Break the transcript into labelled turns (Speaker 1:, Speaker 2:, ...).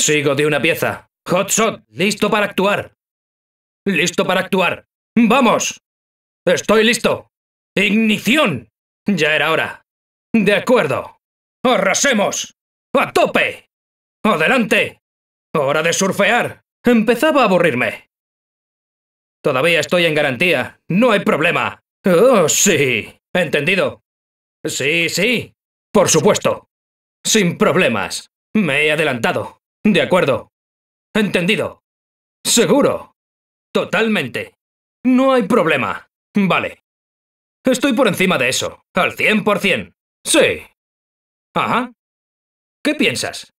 Speaker 1: Sigo de una pieza. Hotshot, listo para actuar. Listo para actuar. ¡Vamos! Estoy listo. ¡Ignición! Ya era hora.
Speaker 2: De acuerdo. ¡Arrasemos! ¡A tope! ¡Adelante!
Speaker 1: ¡Hora de surfear! Empezaba a aburrirme. Todavía estoy en garantía. No hay problema. Oh, sí. Entendido. Sí, sí. Por supuesto. Sin problemas. Me he adelantado. De acuerdo. Entendido. Seguro. Totalmente. No hay problema. Vale. Estoy por encima de eso. Al 100%.
Speaker 2: Sí. Ajá. ¿Qué piensas?